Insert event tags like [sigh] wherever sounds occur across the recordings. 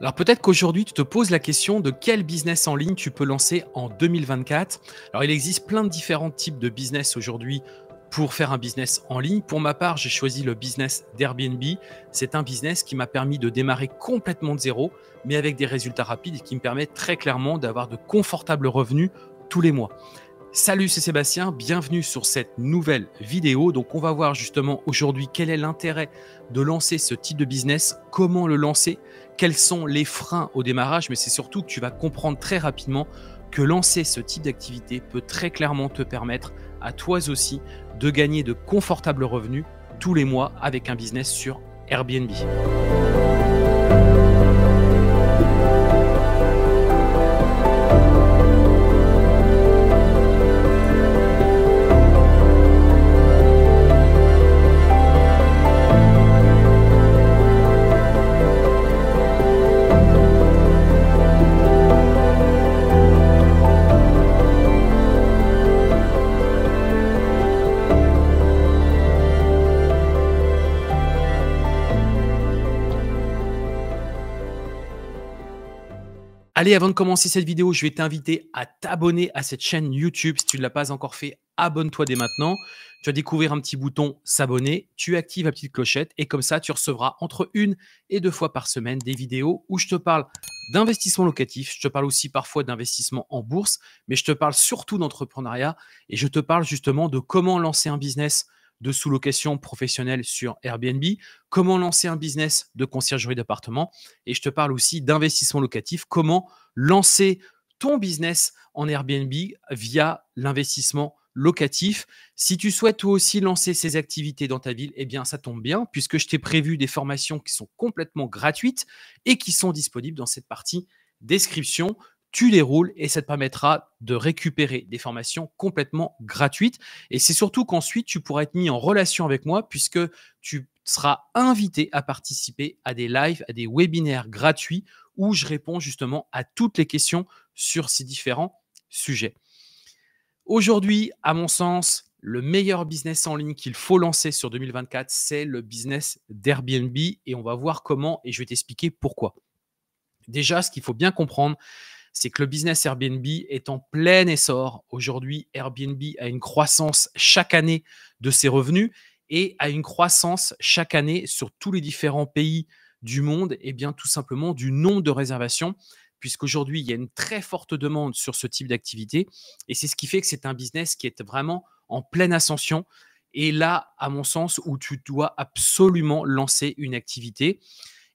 Alors peut-être qu'aujourd'hui, tu te poses la question de quel business en ligne tu peux lancer en 2024. Alors il existe plein de différents types de business aujourd'hui pour faire un business en ligne. Pour ma part, j'ai choisi le business d'Airbnb. C'est un business qui m'a permis de démarrer complètement de zéro, mais avec des résultats rapides et qui me permet très clairement d'avoir de confortables revenus tous les mois. Salut, c'est Sébastien, bienvenue sur cette nouvelle vidéo. Donc on va voir justement aujourd'hui quel est l'intérêt de lancer ce type de business, comment le lancer, quels sont les freins au démarrage, mais c'est surtout que tu vas comprendre très rapidement que lancer ce type d'activité peut très clairement te permettre à toi aussi de gagner de confortables revenus tous les mois avec un business sur Airbnb. Allez, avant de commencer cette vidéo, je vais t'inviter à t'abonner à cette chaîne YouTube. Si tu ne l'as pas encore fait, abonne-toi dès maintenant. Tu vas découvrir un petit bouton s'abonner, tu actives la petite clochette et comme ça, tu recevras entre une et deux fois par semaine des vidéos où je te parle d'investissement locatif, je te parle aussi parfois d'investissement en bourse, mais je te parle surtout d'entrepreneuriat et je te parle justement de comment lancer un business de sous-location professionnelle sur Airbnb, comment lancer un business de conciergerie d'appartement, et je te parle aussi d'investissement locatif, comment lancer ton business en Airbnb via l'investissement locatif. Si tu souhaites aussi lancer ces activités dans ta ville, eh bien ça tombe bien puisque je t'ai prévu des formations qui sont complètement gratuites et qui sont disponibles dans cette partie description tu déroules et ça te permettra de récupérer des formations complètement gratuites. Et c'est surtout qu'ensuite, tu pourras être mis en relation avec moi puisque tu seras invité à participer à des lives, à des webinaires gratuits où je réponds justement à toutes les questions sur ces différents sujets. Aujourd'hui, à mon sens, le meilleur business en ligne qu'il faut lancer sur 2024, c'est le business d'Airbnb et on va voir comment et je vais t'expliquer pourquoi. Déjà, ce qu'il faut bien comprendre, c'est que le business Airbnb est en plein essor. Aujourd'hui, Airbnb a une croissance chaque année de ses revenus et a une croissance chaque année sur tous les différents pays du monde, et eh bien tout simplement du nombre de réservations, puisqu'aujourd'hui, il y a une très forte demande sur ce type d'activité, et c'est ce qui fait que c'est un business qui est vraiment en pleine ascension, et là, à mon sens, où tu dois absolument lancer une activité.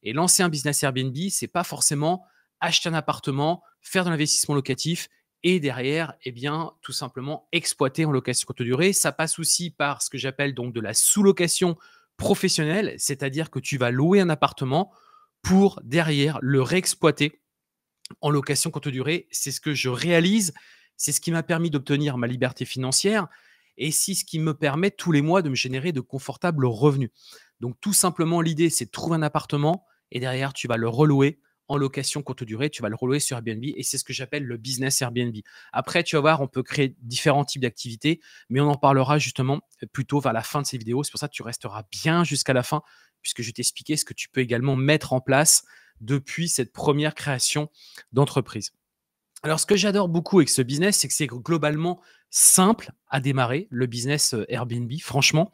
Et lancer un business Airbnb, c'est pas forcément acheter un appartement, faire de l'investissement locatif et derrière, eh bien, tout simplement exploiter en location courte durée. Ça passe aussi par ce que j'appelle donc de la sous-location professionnelle, c'est-à-dire que tu vas louer un appartement pour derrière le réexploiter en location courte durée. C'est ce que je réalise, c'est ce qui m'a permis d'obtenir ma liberté financière et c'est ce qui me permet tous les mois de me générer de confortables revenus. Donc tout simplement, l'idée, c'est de trouver un appartement et derrière, tu vas le relouer en location courte durée, tu vas le relouer sur Airbnb et c'est ce que j'appelle le business Airbnb. Après, tu vas voir, on peut créer différents types d'activités, mais on en parlera justement euh, plutôt vers la fin de ces vidéos. C'est pour ça que tu resteras bien jusqu'à la fin puisque je vais t'expliquer ce que tu peux également mettre en place depuis cette première création d'entreprise. Alors, ce que j'adore beaucoup avec ce business, c'est que c'est globalement simple à démarrer, le business euh, Airbnb, franchement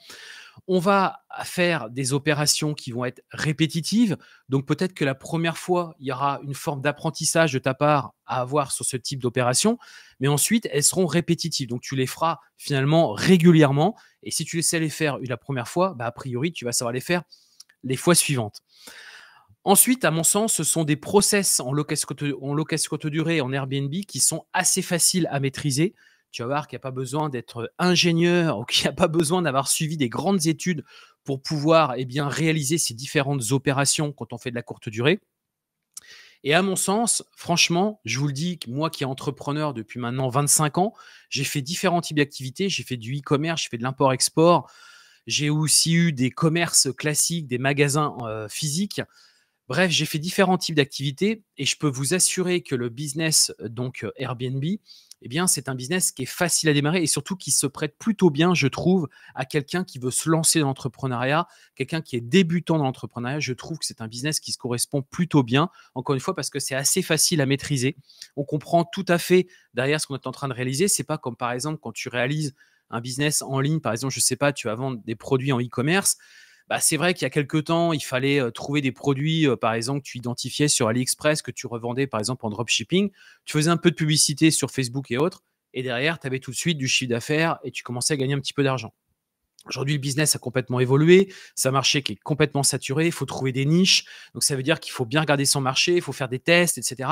on va faire des opérations qui vont être répétitives. Donc peut-être que la première fois, il y aura une forme d'apprentissage de ta part à avoir sur ce type d'opération, mais ensuite, elles seront répétitives. Donc tu les feras finalement régulièrement. Et si tu sais les faire la première fois, bah, a priori, tu vas savoir les faire les fois suivantes. Ensuite, à mon sens, ce sont des process en location courte durée, en Airbnb, qui sont assez faciles à maîtriser. Tu vas voir qu'il n'y a pas besoin d'être euh, ingénieur ou qu'il n'y a pas besoin d'avoir suivi des grandes études pour pouvoir eh bien, réaliser ces différentes opérations quand on fait de la courte durée. Et à mon sens, franchement, je vous le dis, moi qui est entrepreneur depuis maintenant 25 ans, j'ai fait différents types d'activités. J'ai fait du e-commerce, j'ai fait de l'import-export. J'ai aussi eu des commerces classiques, des magasins euh, physiques. Bref, j'ai fait différents types d'activités et je peux vous assurer que le business, euh, donc euh, Airbnb, eh bien, c'est un business qui est facile à démarrer et surtout qui se prête plutôt bien, je trouve, à quelqu'un qui veut se lancer dans l'entrepreneuriat, quelqu'un qui est débutant dans l'entrepreneuriat. Je trouve que c'est un business qui se correspond plutôt bien, encore une fois, parce que c'est assez facile à maîtriser. On comprend tout à fait derrière ce qu'on est en train de réaliser. C'est pas comme par exemple quand tu réalises un business en ligne, par exemple, je sais pas, tu vas vendre des produits en e-commerce bah, c'est vrai qu'il y a quelques temps, il fallait trouver des produits, par exemple, que tu identifiais sur AliExpress, que tu revendais, par exemple, en dropshipping. Tu faisais un peu de publicité sur Facebook et autres. Et derrière, tu avais tout de suite du chiffre d'affaires et tu commençais à gagner un petit peu d'argent. Aujourd'hui, le business a complètement évolué. C'est un marché qui est complètement saturé. Il faut trouver des niches. Donc, ça veut dire qu'il faut bien regarder son marché. Il faut faire des tests, etc.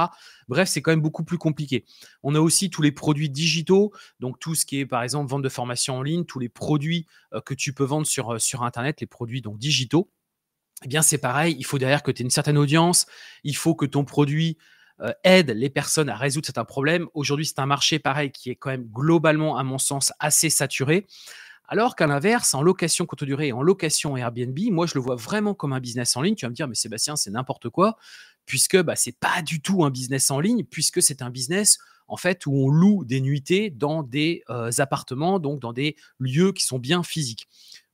Bref, c'est quand même beaucoup plus compliqué. On a aussi tous les produits digitaux. Donc, tout ce qui est, par exemple, vente de formation en ligne, tous les produits euh, que tu peux vendre sur, euh, sur Internet, les produits donc digitaux. Eh bien, c'est pareil. Il faut derrière que tu aies une certaine audience. Il faut que ton produit euh, aide les personnes à résoudre certains problèmes. Aujourd'hui, c'est un marché pareil qui est quand même globalement, à mon sens, assez saturé. Alors qu'à l'inverse, en location courte durée et en location Airbnb, moi, je le vois vraiment comme un business en ligne. Tu vas me dire, mais Sébastien, c'est n'importe quoi, puisque bah, ce n'est pas du tout un business en ligne, puisque c'est un business en fait où on loue des nuitées dans des euh, appartements, donc dans des lieux qui sont bien physiques.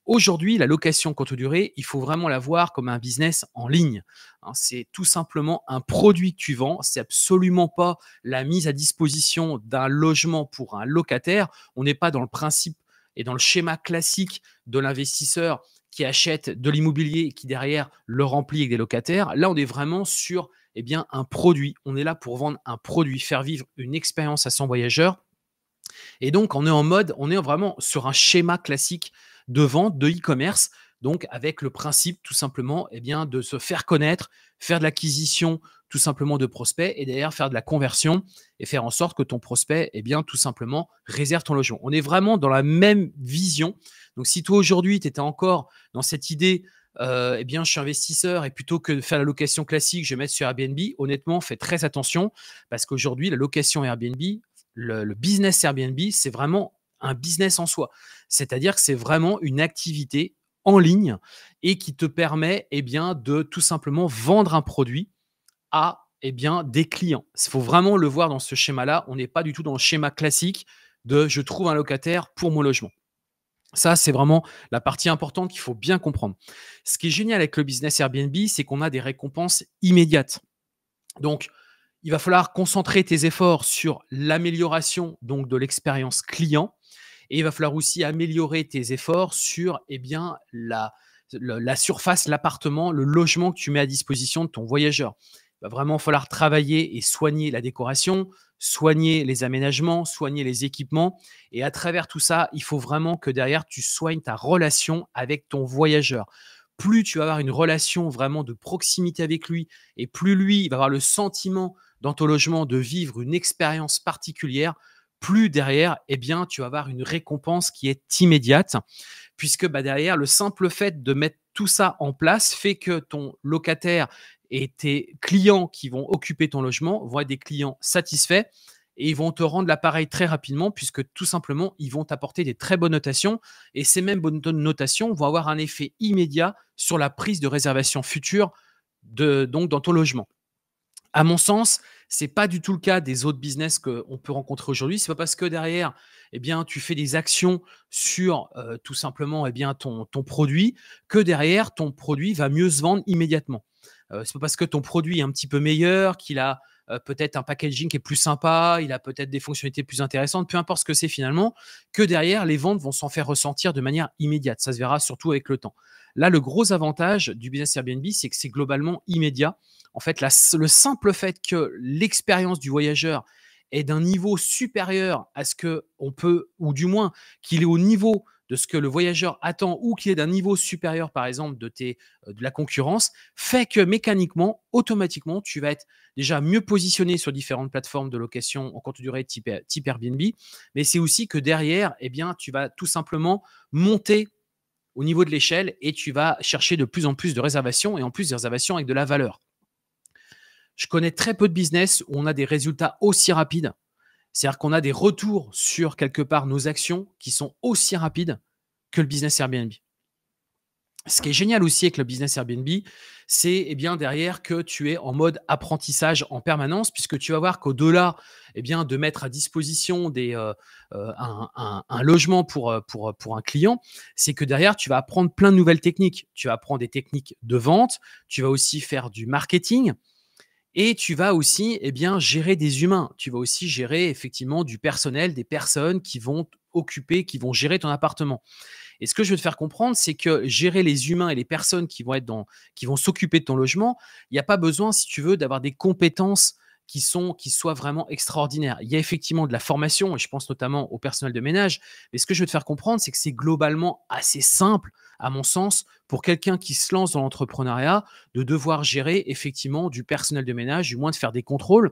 Aujourd'hui, la location courte durée, il faut vraiment la voir comme un business en ligne. Hein. c'est tout simplement un produit que tu vends. C'est absolument pas la mise à disposition d'un logement pour un locataire. On n'est pas dans le principe et dans le schéma classique de l'investisseur qui achète de l'immobilier qui derrière le remplit avec des locataires, là on est vraiment sur eh bien, un produit. On est là pour vendre un produit, faire vivre une expérience à son voyageur. Et donc on est en mode, on est vraiment sur un schéma classique de vente de e-commerce donc avec le principe tout simplement eh bien, de se faire connaître, faire de l'acquisition tout simplement de prospects et d'ailleurs faire de la conversion et faire en sorte que ton prospect eh bien, tout simplement réserve ton logement. On est vraiment dans la même vision. Donc si toi aujourd'hui tu étais encore dans cette idée euh, eh bien, je suis investisseur et plutôt que de faire la location classique, je vais mettre sur Airbnb. Honnêtement, fais très attention parce qu'aujourd'hui, la location Airbnb, le business Airbnb, c'est vraiment un business en soi. C'est-à-dire que c'est vraiment une activité en ligne et qui te permet eh bien, de tout simplement vendre un produit à eh bien, des clients. Il faut vraiment le voir dans ce schéma-là. On n'est pas du tout dans le schéma classique de je trouve un locataire pour mon logement. Ça, c'est vraiment la partie importante qu'il faut bien comprendre. Ce qui est génial avec le business Airbnb, c'est qu'on a des récompenses immédiates. Donc, il va falloir concentrer tes efforts sur l'amélioration donc de l'expérience client et il va falloir aussi améliorer tes efforts sur eh bien, la, la surface, l'appartement, le logement que tu mets à disposition de ton voyageur. Il va vraiment falloir travailler et soigner la décoration, soigner les aménagements, soigner les équipements. Et à travers tout ça, il faut vraiment que derrière, tu soignes ta relation avec ton voyageur. Plus tu vas avoir une relation vraiment de proximité avec lui, et plus lui, il va avoir le sentiment dans ton logement de vivre une expérience particulière, plus derrière, eh bien, tu vas avoir une récompense qui est immédiate, puisque bah, derrière, le simple fait de mettre tout ça en place fait que ton locataire et tes clients qui vont occuper ton logement vont être des clients satisfaits et ils vont te rendre l'appareil très rapidement puisque tout simplement, ils vont t'apporter des très bonnes notations et ces mêmes bonnes notations vont avoir un effet immédiat sur la prise de réservation future de, donc dans ton logement. À mon sens, c'est pas du tout le cas des autres business qu'on peut rencontrer aujourd'hui. Ce n'est pas parce que derrière, eh bien, tu fais des actions sur euh, tout simplement eh bien, ton, ton, produit que derrière, ton produit va mieux se vendre immédiatement. Euh, ce n'est pas parce que ton produit est un petit peu meilleur, qu'il a euh, peut-être un packaging qui est plus sympa, il a peut-être des fonctionnalités plus intéressantes, peu importe ce que c'est finalement, que derrière, les ventes vont s'en faire ressentir de manière immédiate. Ça se verra surtout avec le temps. Là, le gros avantage du business Airbnb, c'est que c'est globalement immédiat. En fait, le simple fait que l'expérience du voyageur est d'un niveau supérieur à ce que on peut, ou du moins qu'il est au niveau de ce que le voyageur attend ou qu'il est d'un niveau supérieur, par exemple, de, euh, de la concurrence, fait que mécaniquement, automatiquement, tu vas être déjà mieux positionné sur différentes plateformes de location en courte durée type, euh, type Airbnb. Mais c'est aussi que derrière, eh bien, tu vas tout simplement monter au niveau de l'échelle et tu vas chercher de plus en plus de réservations et en plus des réservations avec de la valeur. Je connais très peu de business où on a des résultats aussi rapides. C'est-à-dire qu'on a des retours sur quelque part nos actions qui sont aussi rapides que le business Airbnb. Ce qui est génial aussi avec le business Airbnb, c'est eh bien derrière que tu es en mode apprentissage en permanence, puisque tu vas voir qu'au-delà eh bien de mettre à disposition des, euh, euh, un, logement pour, euh, pour, pour un client, c'est que derrière tu vas apprendre plein de nouvelles techniques. Tu vas apprendre des techniques de vente, tu vas aussi faire du marketing, et tu vas aussi eh bien, gérer des humains. Tu vas aussi gérer effectivement du personnel, des personnes qui vont occuper, qui vont gérer ton appartement. Et ce que je veux te faire comprendre, c'est que gérer les humains et les personnes qui vont être dans, qui vont s'occuper de ton logement, il n'y a pas besoin, si tu veux, d'avoir des compétences qui sont qui soient vraiment extraordinaires. Il y a effectivement de la formation, et je pense notamment au personnel de ménage, mais ce que je veux te faire comprendre, c'est que c'est globalement assez simple, à mon sens, pour quelqu'un qui se lance dans l'entrepreneuriat, de devoir gérer effectivement du personnel de ménage, du moins de faire des contrôles.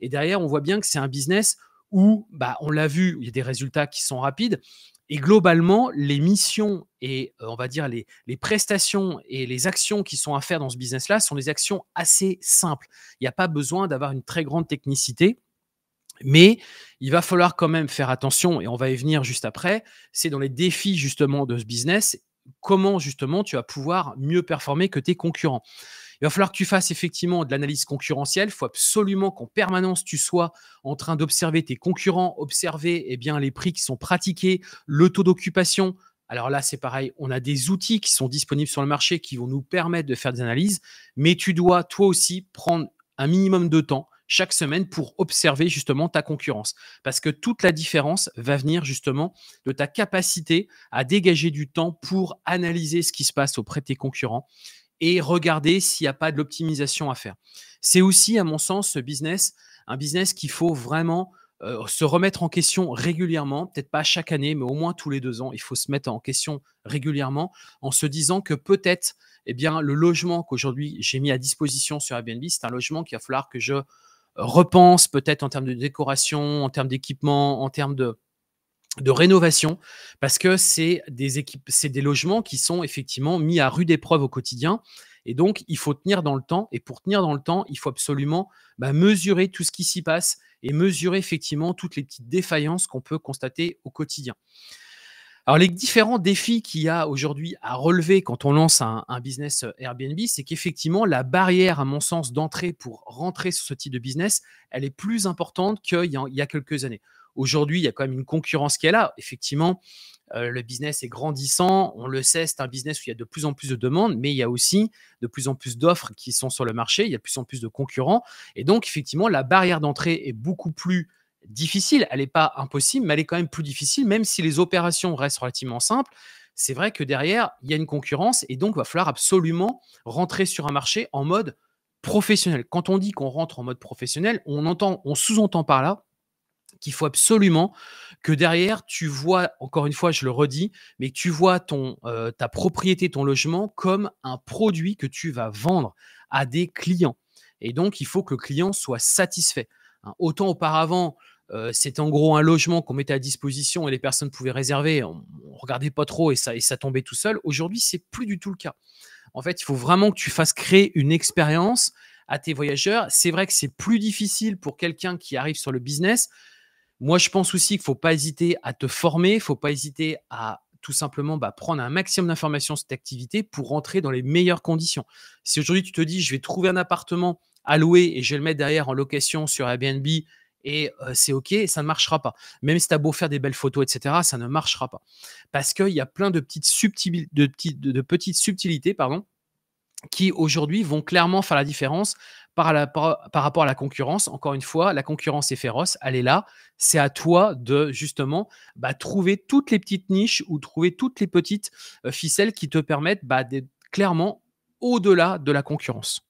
Et derrière, on voit bien que c'est un business où, bah, on l'a vu, il y a des résultats qui sont rapides, et globalement, les missions et euh, on va dire les, les, prestations et les actions qui sont à faire dans ce business-là sont des actions assez simples. Il n'y a pas besoin d'avoir une très grande technicité. Mais il va falloir quand même faire attention, et on va y venir juste après, c'est dans les défis justement de ce business, comment justement tu vas pouvoir mieux performer que tes concurrents. Il va falloir que tu fasses effectivement de l'analyse concurrentielle. Il faut absolument qu'en permanence, tu sois en train d'observer tes concurrents, observer eh bien, les prix qui sont pratiqués, le taux d'occupation, alors là, c'est pareil, on a des outils qui sont disponibles sur le marché qui vont nous permettre de faire des analyses, mais tu dois toi aussi prendre un minimum de temps chaque semaine pour observer justement ta concurrence. Parce que toute la différence va venir justement de ta capacité à dégager du temps pour analyser ce qui se passe auprès de tes concurrents et regarder s'il n'y a pas de l'optimisation à faire. C'est aussi, à mon sens, ce business, un business qu'il faut vraiment euh, se remettre en question régulièrement, peut-être pas chaque année, mais au moins tous les deux ans, il faut se mettre en question régulièrement en se disant que peut-être eh bien, le logement qu'aujourd'hui j'ai mis à disposition sur Airbnb, c'est un logement qu'il va falloir que je euh, repense peut-être en termes de décoration, en termes d'équipement, en termes de, de rénovation parce que c'est des équipes, c'est des logements qui sont effectivement mis à rude épreuve au quotidien. Et donc, il faut tenir dans le temps. Et pour tenir dans le temps, il faut absolument bah, mesurer tout ce qui s'y passe et mesurer effectivement toutes les petites défaillances qu'on peut constater au quotidien. Alors, les différents défis qu'il y a aujourd'hui à relever quand on lance un, business euh, Airbnb, c'est qu'effectivement, la barrière, à mon sens, d'entrée pour rentrer sur ce type de business, elle est plus importante qu'il y a quelques années. Aujourd'hui, il y a quand même une concurrence qui est là. Effectivement, euh, le business est grandissant. On le sait, c'est un business où il y a de plus en plus de demandes, mais il y a aussi de plus en plus d'offres qui sont sur le marché. Il y a de plus en plus de concurrents. Et donc, effectivement, la barrière d'entrée est beaucoup plus difficile. Elle n'est pas impossible, mais elle est quand même plus difficile, même si les opérations restent relativement simples. C'est vrai que derrière, il y a une concurrence et donc il va falloir absolument rentrer sur un marché en mode professionnel. Quand on dit qu'on rentre en mode professionnel, on entend, on sous-entend par là qu'il faut absolument que derrière, tu vois, encore une fois, je le redis, mais tu vois ton, euh, ta propriété, ton logement comme un produit que tu vas vendre à des clients. Et donc, il faut que le client soit satisfait. Hein. autant auparavant, c'est euh, c'était en gros un logement qu'on mettait à disposition et les personnes pouvaient réserver, on, ne regardait pas trop et ça, et ça tombait tout seul. Aujourd'hui, c'est plus du tout le cas. En fait, il faut vraiment que tu fasses créer une expérience à tes voyageurs. C'est vrai que c'est plus difficile pour quelqu'un qui arrive sur le business moi, je pense aussi qu'il ne faut pas hésiter à te former, il ne faut pas hésiter à tout simplement bah, prendre un maximum d'informations sur cette activité pour rentrer dans les meilleures conditions. Si aujourd'hui tu te dis, je vais trouver un appartement à louer et je vais le mettre derrière en location sur Airbnb et c'est OK, ça ne marchera pas. Même si tu as beau faire des belles photos, etc., ça ne marchera pas. Parce qu'il y a plein de petites, de petites subtilités pardon, qui aujourd'hui vont clairement faire la différence par, rapport à la concurrence. Encore une fois, la concurrence est féroce, elle est là. C'est à toi de justement bah, trouver toutes les petites niches ou trouver toutes les petites euh, ficelles qui te permettent bah, d'être clairement au-delà de la concurrence.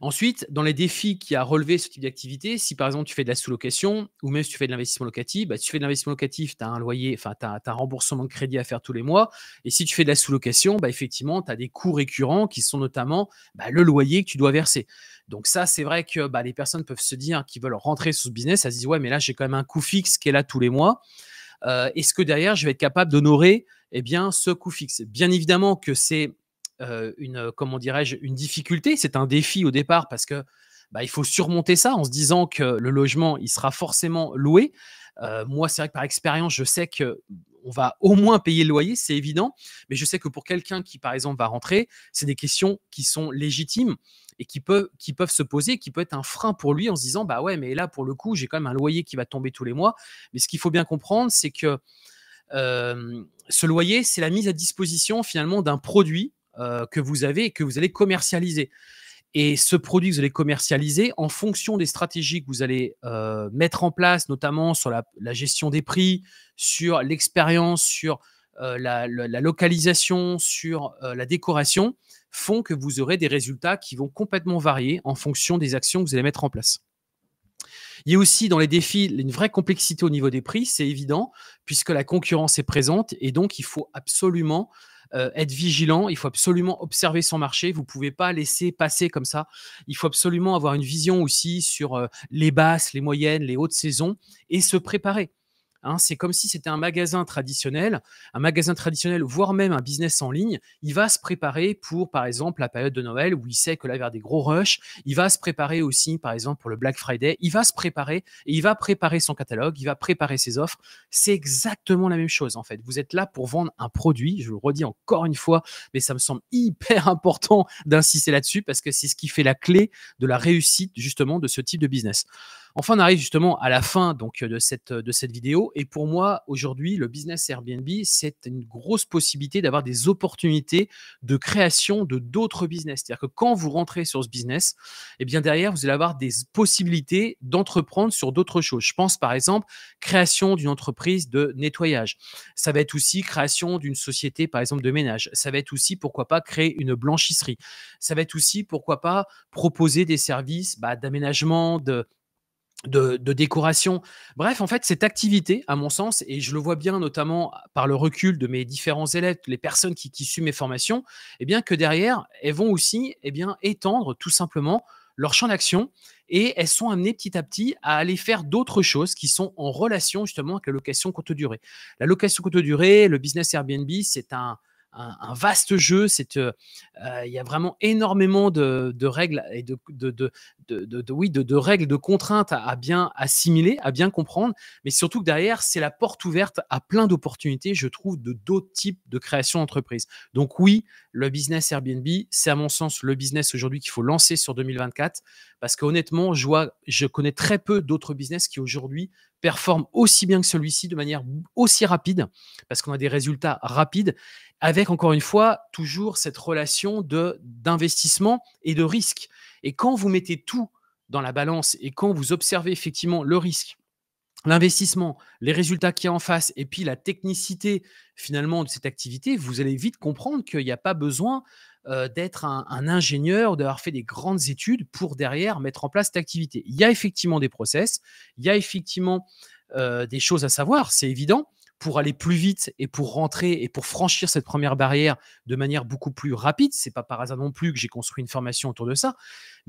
Ensuite, dans les défis qui a relevé ce type d'activité, si par exemple tu fais de la sous-location ou même si tu fais de l'investissement locatif, bah, si tu fais de l'investissement locatif, tu as un loyer, enfin tu as, un remboursement de crédit à faire tous les mois. Et si tu fais de la sous-location, bah, effectivement, tu as des coûts récurrents qui sont notamment bah, le loyer que tu dois verser. Donc ça, c'est vrai que les personnes peuvent se dire qu'ils veulent rentrer sur ce business, elles se disent ouais, mais là j'ai quand même un coût fixe qui est là tous les mois. Euh, est-ce que derrière je vais être capable d'honorer eh bien ce coût fixe Bien évidemment que c'est euh, une, euh, comment dirais-je, une difficulté, c'est un défi au départ parce que bah, il faut surmonter ça en se disant que le logement, il sera forcément loué. Euh, moi, c'est vrai que par expérience, je sais que on va au moins payer le loyer, c'est évident. Mais je sais que pour quelqu'un qui, par exemple, va rentrer, c'est des questions qui sont légitimes et qui peuvent, qui peuvent se poser, qui peut être un frein pour lui en se disant, bah ouais, mais là, pour le coup, j'ai quand même un loyer qui va tomber tous les mois. Mais ce qu'il faut bien comprendre, c'est que ce loyer, c'est la mise à disposition finalement d'un produit euh, que vous avez et que vous allez commercialiser. Et ce produit que vous allez commercialiser, en fonction des stratégies que vous allez euh, mettre en place, notamment sur la, gestion des prix, sur l'expérience, sur euh, la, localisation, sur la décoration, font que vous aurez des résultats qui vont complètement varier en fonction des actions que vous allez mettre en place. Il y a aussi dans les défis une vraie complexité au niveau des prix, c'est évident, puisque la concurrence est présente et donc il faut absolument euh, être vigilant, il faut absolument observer son marché, vous ne pouvez pas laisser passer comme ça. Il faut absolument avoir une vision aussi sur euh, les basses, les moyennes, les hautes saisons et se préparer. Hein, c'est comme si c'était un magasin traditionnel, un magasin traditionnel, voire même un business en ligne. Il va se préparer pour, par exemple, la période de Noël où il sait que là, il y des gros rushs. Il va se préparer aussi, par exemple, pour le Black Friday. Il va se préparer et il va préparer son catalogue, il va préparer ses offres. C'est exactement la même chose, en fait. Vous êtes là pour vendre un produit. Je le redis encore une fois, mais ça me semble hyper [laughs] important d'insister là-dessus parce que c'est ce qui fait la clé de la réussite, justement, de ce type de business. Enfin, on arrive justement à la fin donc, de, cette, de cette vidéo. Et pour moi, aujourd'hui, le business Airbnb, c'est une grosse possibilité d'avoir des opportunités de création de d'autres business. C'est-à-dire que quand vous rentrez sur ce business, eh bien derrière, vous allez avoir des possibilités d'entreprendre sur d'autres choses. Je pense par exemple, création d'une entreprise de nettoyage. Ça va être aussi création d'une société, par exemple, de ménage. Ça va être aussi, pourquoi pas, créer une blanchisserie. Ça va être aussi, pourquoi pas, proposer des services bah, d'aménagement, de de, décoration. Bref, en fait, cette activité, à mon sens, et je le vois bien notamment par le recul de mes différents élèves, les personnes qui, qui suivent mes formations, eh bien que derrière, elles vont aussi eh bien, étendre tout simplement leur champ d'action et elles sont amenées petit à petit à aller faire d'autres choses qui sont en relation justement avec la location courte durée. La location courte durée, le business Airbnb, c'est un, un, vaste jeu. C'est, euh, euh, il y a vraiment énormément de, règles et de, de, de, oui, de, règles, de contraintes à, à, bien assimiler, à bien comprendre. Mais surtout que derrière, c'est la porte ouverte à plein d'opportunités, je trouve, de d'autres types de création d'entreprise. Donc oui, le business Airbnb, c'est à mon sens le business aujourd'hui qu'il faut lancer sur 2024 parce qu'honnêtement, je, vois, je connais très peu d'autres business qui aujourd'hui performe aussi bien que celui-ci de manière aussi rapide, parce qu'on a des résultats rapides, avec encore une fois toujours cette relation de d'investissement et de risque. Et quand vous mettez tout dans la balance et quand vous observez effectivement le risque, l'investissement, les résultats qu'il y a en face et puis la technicité finalement de cette activité, vous allez vite comprendre qu'il n'y a pas besoin euh, d'être un, ingénieur ingénieur, d'avoir fait des grandes études pour derrière mettre en place cette activité. Il y a effectivement des process, il y a effectivement euh, des choses à savoir, c'est évident, pour aller plus vite et pour rentrer et pour franchir cette première barrière de manière beaucoup plus rapide. C'est pas par hasard non plus que j'ai construit une formation autour de ça.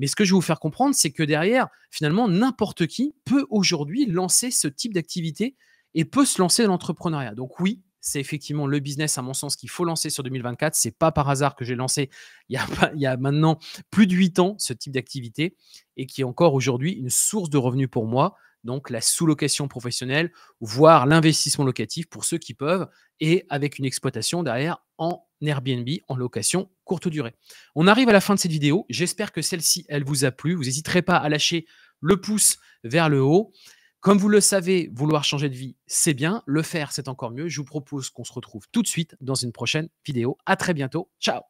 Mais ce que je vais vous faire comprendre, c'est que derrière, finalement, n'importe qui peut aujourd'hui lancer ce type d'activité et peut se lancer dans l'entrepreneuriat. Donc oui, c'est effectivement le business, à mon sens, qu'il faut lancer sur 2024. C'est pas par hasard que j'ai lancé il y, a, il y, a, maintenant plus de 8 ans ce type d'activité et qui est encore aujourd'hui une source de revenus pour moi. Donc la sous-location professionnelle, voire l'investissement locatif pour ceux qui peuvent, et avec une exploitation derrière en Airbnb, en location courte durée. On arrive à la fin de cette vidéo. J'espère que celle-ci, elle vous a plu. Vous n'hésiterez pas à lâcher le pouce vers le haut. Comme vous le savez, vouloir changer de vie, c'est bien. Le faire, c'est encore mieux. Je vous propose qu'on se retrouve tout de suite dans une prochaine vidéo. À très bientôt. Ciao